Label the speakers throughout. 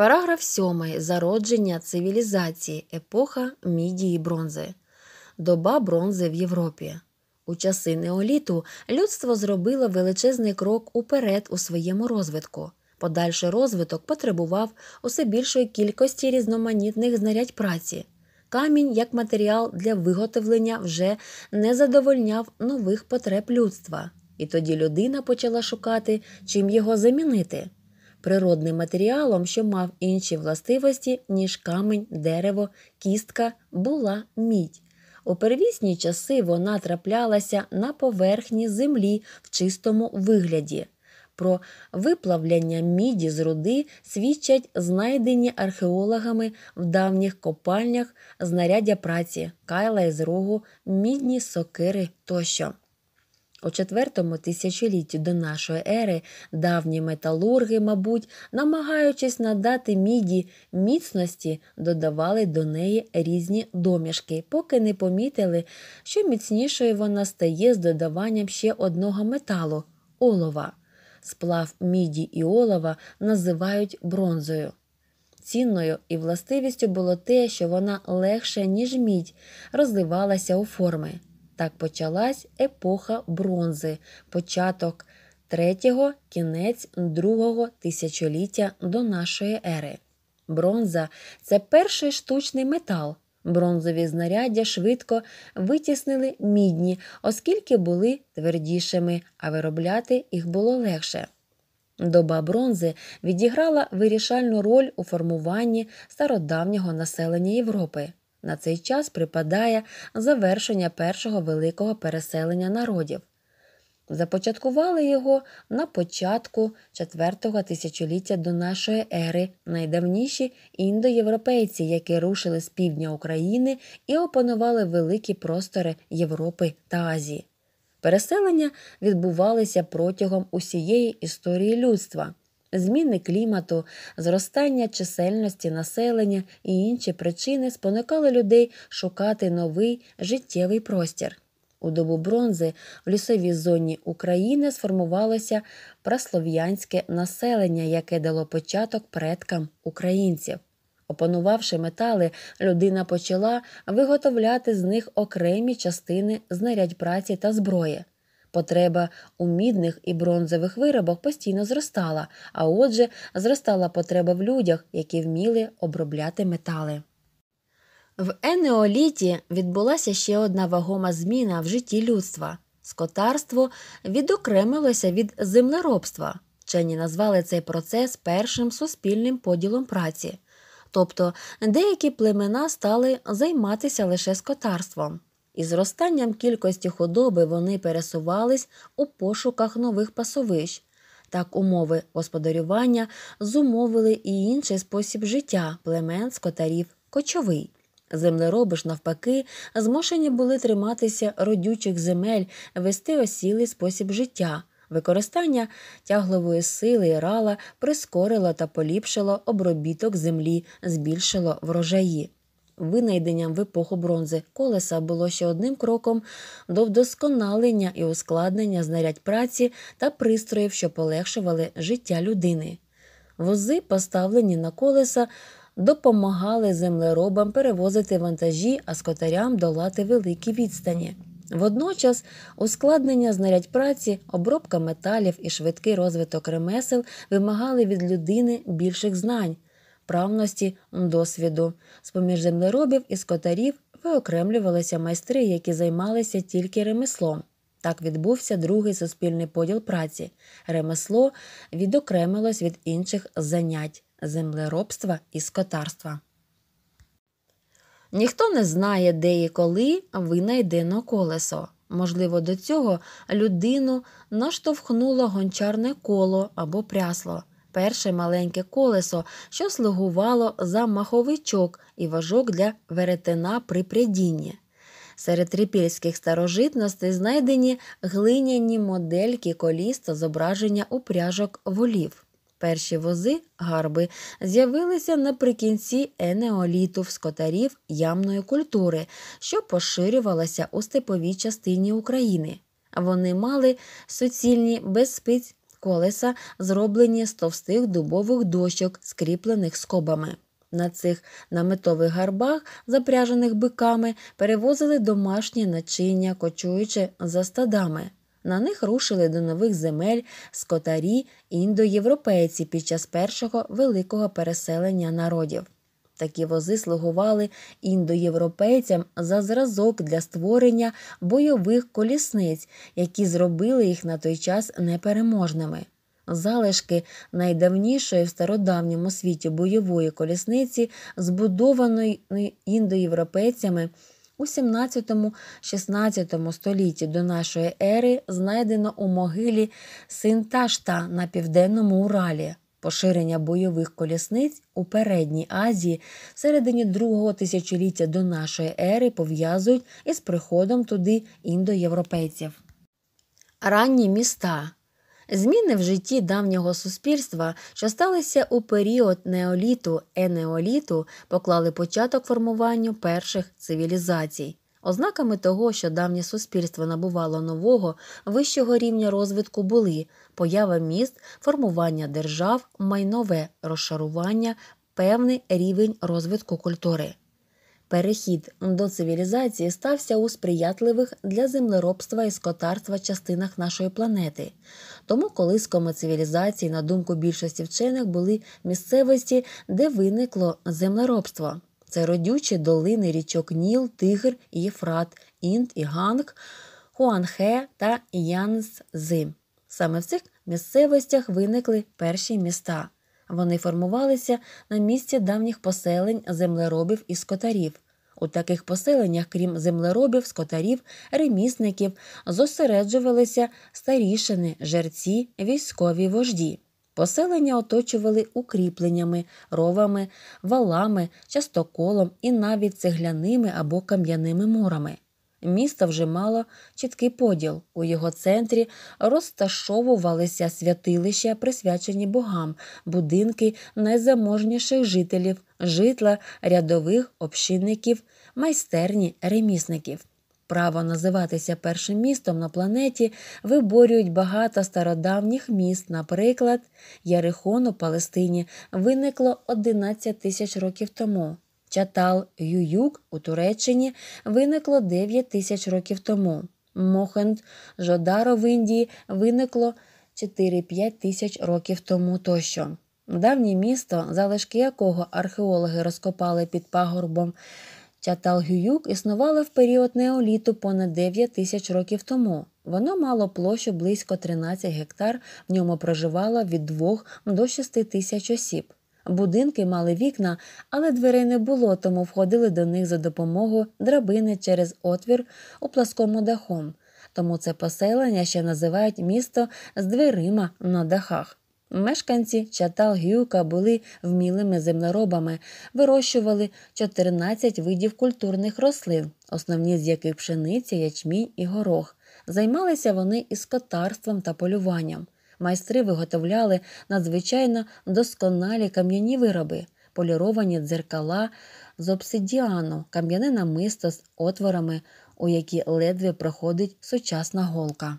Speaker 1: Параграф 7. Зародження цивілізації, епоха мідії бронзи, доба бронзи в Європі. У часи неоліту людство зробило величезний крок уперед у своєму розвитку. Подальший розвиток потребував усе більшої кількості різноманітних знарядь праці. Камінь як матеріал для виготовлення вже не задовольняв нових потреб людства, і тоді людина почала шукати, чим його замінити природним матеріалом, що мав інші властивості, ніж камінь, дерево, кістка, була мідь. У первісні часи вона траплялася на поверхні землі в чистому вигляді. Про виплавляння міді з руди свідчать знайдені археологами в давніх копальнях знаряддя праці, кайла із рогу, мідні сокири тощо. У четвертому тисячолітті до нашої ери давні металурги, мабуть, намагаючись надати міді міцності, додавали до неї різні домішки, поки не помітили, що міцнішою вона стає з додаванням ще одного металу олова. Сплав міді і олова називають бронзою. Цінною і властивістю було те, що вона легше, ніж мідь, розливалася у форми. Так почалась епоха бронзи, початок третього, кінець другого тисячоліття до нашої ери. Бронза це перший штучний метал. Бронзові знаряддя швидко витіснили мідні, оскільки були твердішими, а виробляти їх було легше. Доба бронзи відіграла вирішальну роль у формуванні стародавнього населення Європи. На цей час припадає завершення першого великого переселення народів. Започаткували його на початку IV тисячоліття до нашої ери найдавніші індоєвропейці, які рушили з півдня України і опанували великі простори Європи та Азії. Переселення відбувалися протягом усієї історії людства. Зміни клімату, зростання чисельності населення і інші причини спонукали людей шукати новий життєвий простір. У добу бронзи в лісовій зоні України сформувалося праслов'янське населення, яке дало початок предкам українців. Опанувавши метали, людина почала виготовляти з них окремі частини знарядь праці та зброї. Потреба у мідних і бронзових виробах постійно зростала, а отже, зростала потреба в людях, які вміли обробляти метали. В енеоліті відбулася ще одна вагома зміна в житті людства. Скотарство відокремилося від землеробства. Вчені назвали цей процес першим суспільним поділом праці. Тобто деякі племена стали займатися лише скотарством і зростанням кількості худоби вони пересувались у пошуках нових пасовищ. Так умови господарювання зумовили і інший спосіб життя племен скотарів кочовий. Землероби ж, навпаки, змушені були триматися родючих земель, вести осілий спосіб життя. Використання тяглової сили і рала прискорило та поліпшило обробіток землі, збільшило врожаї винайденням в епоху бронзи. Колеса було ще одним кроком до вдосконалення і ускладнення знарядь праці та пристроїв, що полегшували життя людини. Вози, поставлені на колеса, допомагали землеробам перевозити вантажі, а скотарям долати великі відстані. Водночас ускладнення знарядь праці, обробка металів і швидкий розвиток ремесел вимагали від людини більших знань вправності, досвіду. З поміж землеробів і скотарів виокремлювалися майстри, які займалися тільки ремеслом. Так відбувся другий суспільний поділ праці. Ремесло відокремилось від інших занять землеробства і скотарства. Ніхто не знає, де і коли винайдено колесо. Можливо, до цього людину наштовхнуло гончарне коло або прясло перше маленьке колесо, що слугувало за маховичок і важок для веретена при прядінні. Серед трипільських старожитностей знайдені глиняні модельки коліс та зображення упряжок волів. Перші вози, гарби, з'явилися наприкінці енеоліту в скотарів ямної культури, що поширювалася у степовій частині України. Вони мали суцільні без колеса зроблені з товстих дубових дощок, скріплених скобами. На цих наметових гарбах, запряжених биками, перевозили домашнє начиння, кочуючи за стадами. На них рушили до нових земель скотарі індоєвропейці під час першого великого переселення народів. Такі вози слугували індоєвропейцям за зразок для створення бойових колісниць, які зробили їх на той час непереможними. Залишки найдавнішої в стародавньому світі бойової колісниці, збудованої індоєвропейцями. У 17-16 столітті до нашої ери знайдено у могилі Синташта на південному Уралі. Поширення бойових колісниць у передній Азії всередині другого тисячоліття до нашої ери пов'язують із приходом туди індоєвропейців. Ранні міста зміни в житті давнього суспільства, що сталися у період неоліту енеоліту, поклали початок формуванню перших цивілізацій. Ознаками того, що давнє суспільство набувало нового вищого рівня розвитку були поява міст, формування держав, майнове розшарування, певний рівень розвитку культури. Перехід до цивілізації стався у сприятливих для землеробства і скотарства частинах нашої планети. Тому колисками цивілізації, на думку більшості вчених, були місцевості, де виникло землеробство. Це родючі долини річок Ніл, Тигр Єфрат, Інд і Ганг, Хуанхе та Янцзи. Саме в цих місцевостях виникли перші міста. Вони формувалися на місці давніх поселень землеробів і скотарів. У таких поселеннях, крім землеробів, скотарів, ремісників, зосереджувалися старішини, жерці, військові вожді. Поселення оточували укріпленнями, ровами, валами, частоколом і навіть цегляними або кам'яними мурами. Місто вже мало чіткий поділ. У його центрі розташовувалися святилища, присвячені богам, будинки найзаможніших жителів, житла рядових общинників, майстерні ремісників. Право називатися першим містом на планеті виборюють багато стародавніх міст. Наприклад, Ярихон у Палестині виникло 11 тисяч років тому. Чатал Ююк у Туреччині виникло 9 тисяч років тому. Мохенд Жодаро в Індії виникло 4-5 тисяч років тому тощо. Давнє місто, залишки якого археологи розкопали під пагорбом Чатал Гююк існувала в період неоліту понад 9 тисяч років тому. Воно мало площу близько 13 гектар, в ньому проживало від 2 до 6 тисяч осіб. Будинки мали вікна, але дверей не було, тому входили до них за допомогою драбини через отвір у пласкому дахом. Тому це поселення ще називають місто з дверима на дахах. Мешканці Чатал-Гюка були вмілими землеробами, вирощували 14 видів культурних рослин, основні з яких пшениця, ячмінь і горох. Займалися вони і скотарством та полюванням. Майстри виготовляли надзвичайно досконалі кам'яні вироби, поліровані дзеркала з обсидіану, кам'яне намисто з отворами, у які ледве проходить сучасна голка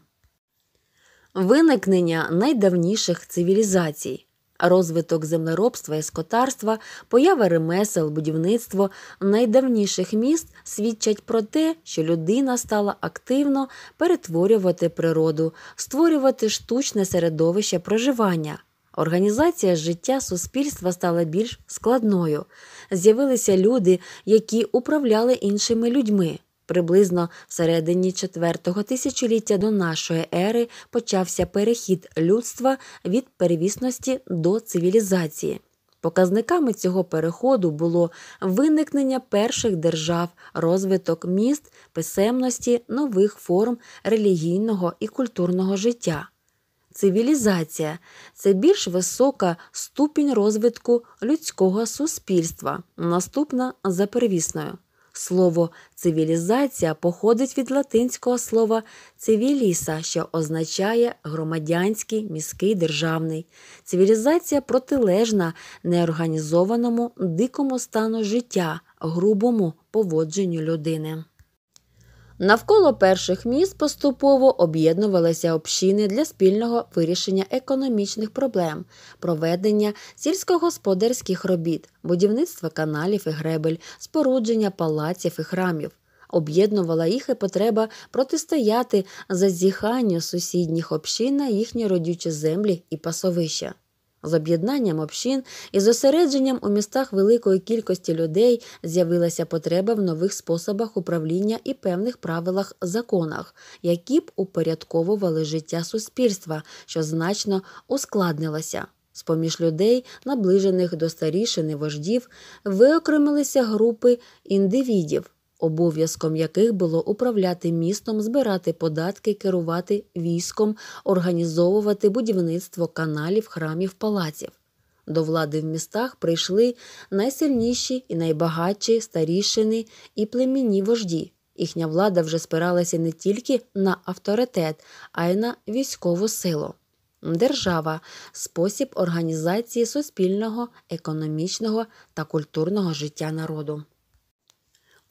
Speaker 1: виникнення найдавніших цивілізацій, розвиток землеробства і скотарства, поява ремесел, будівництво найдавніших міст свідчать про те, що людина стала активно перетворювати природу, створювати штучне середовище проживання. Організація життя суспільства стала більш складною. З'явилися люди, які управляли іншими людьми. Приблизно всередині четвертого тисячоліття до нашої ери почався перехід людства від перевісності до цивілізації. Показниками цього переходу було виникнення перших держав, розвиток міст, писемності, нових форм релігійного і культурного життя. Цивілізація це більш висока ступінь розвитку людського суспільства, наступна за первісною. Слово цивілізація походить від латинського слова цивіліса, що означає громадянський міський державний. Цивілізація протилежна неорганізованому дикому стану життя, грубому поводженню людини. Навколо перших міст поступово об'єднувалися общини для спільного вирішення економічних проблем, проведення сільськогосподарських робіт, будівництва каналів і гребель, спорудження палаців і храмів. Об'єднувала їх і потреба протистояти зазіханню сусідніх общин на їхні родючі землі і пасовища. З об'єднанням общин і зосередженням у містах великої кількості людей з'явилася потреба в нових способах управління і певних правилах законах, які б упорядковували життя суспільства, що значно ускладнилося. З поміж людей, наближених до старішини вождів, виокремилися групи індивідів обов'язком яких було управляти містом, збирати податки, керувати військом, організовувати будівництво каналів, храмів, палаців. До влади в містах прийшли найсильніші і найбагатші старішини і племінні вожді. Їхня влада вже спиралася не тільки на авторитет, а й на військову силу. Держава спосіб організації суспільного, економічного та культурного життя народу.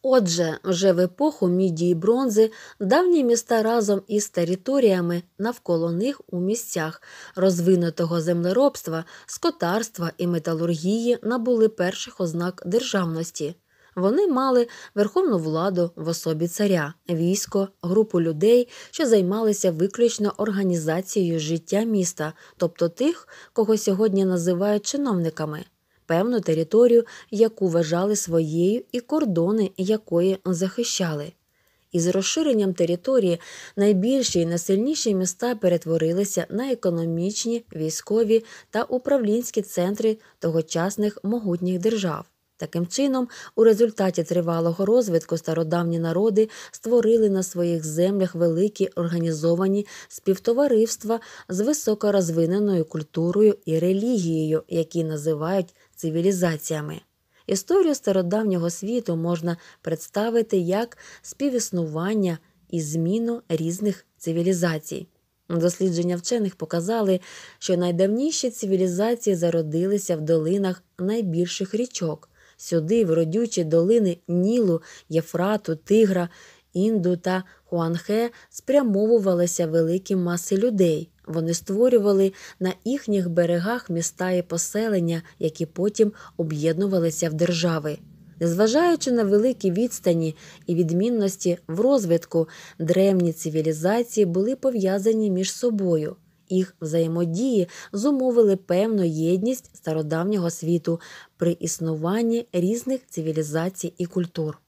Speaker 1: Отже, вже в епоху мідії бронзи давні міста разом із територіями навколо них у місцях розвинутого землеробства, скотарства і металургії набули перших ознак державності. Вони мали верховну владу в особі царя, військо, групу людей, що займалися виключно організацією життя міста, тобто тих, кого сьогодні називають чиновниками певну територію, яку вважали своєю, і кордони якої захищали. Із розширенням території найбільші і найсильніші міста перетворилися на економічні, військові та управлінські центри тогочасних могутніх держав. Таким чином, у результаті тривалого розвитку стародавні народи створили на своїх землях великі організовані співтовариства з високорозвиненою культурою і релігією, які називають цивілізаціями. Історію стародавнього світу можна представити як співіснування і зміну різних цивілізацій. Дослідження вчених показали, що найдавніші цивілізації зародилися в долинах найбільших річок. Сюди, в родючі долини Нілу, Єфрату, Тигра Інду та Хуанхе спрямовувалися великі маси людей. Вони створювали на їхніх берегах міста і поселення, які потім об'єднувалися в держави. Незважаючи на великі відстані і відмінності в розвитку, древні цивілізації були пов'язані між собою. Їх взаємодії зумовили певну єдність стародавнього світу при існуванні різних цивілізацій і культур.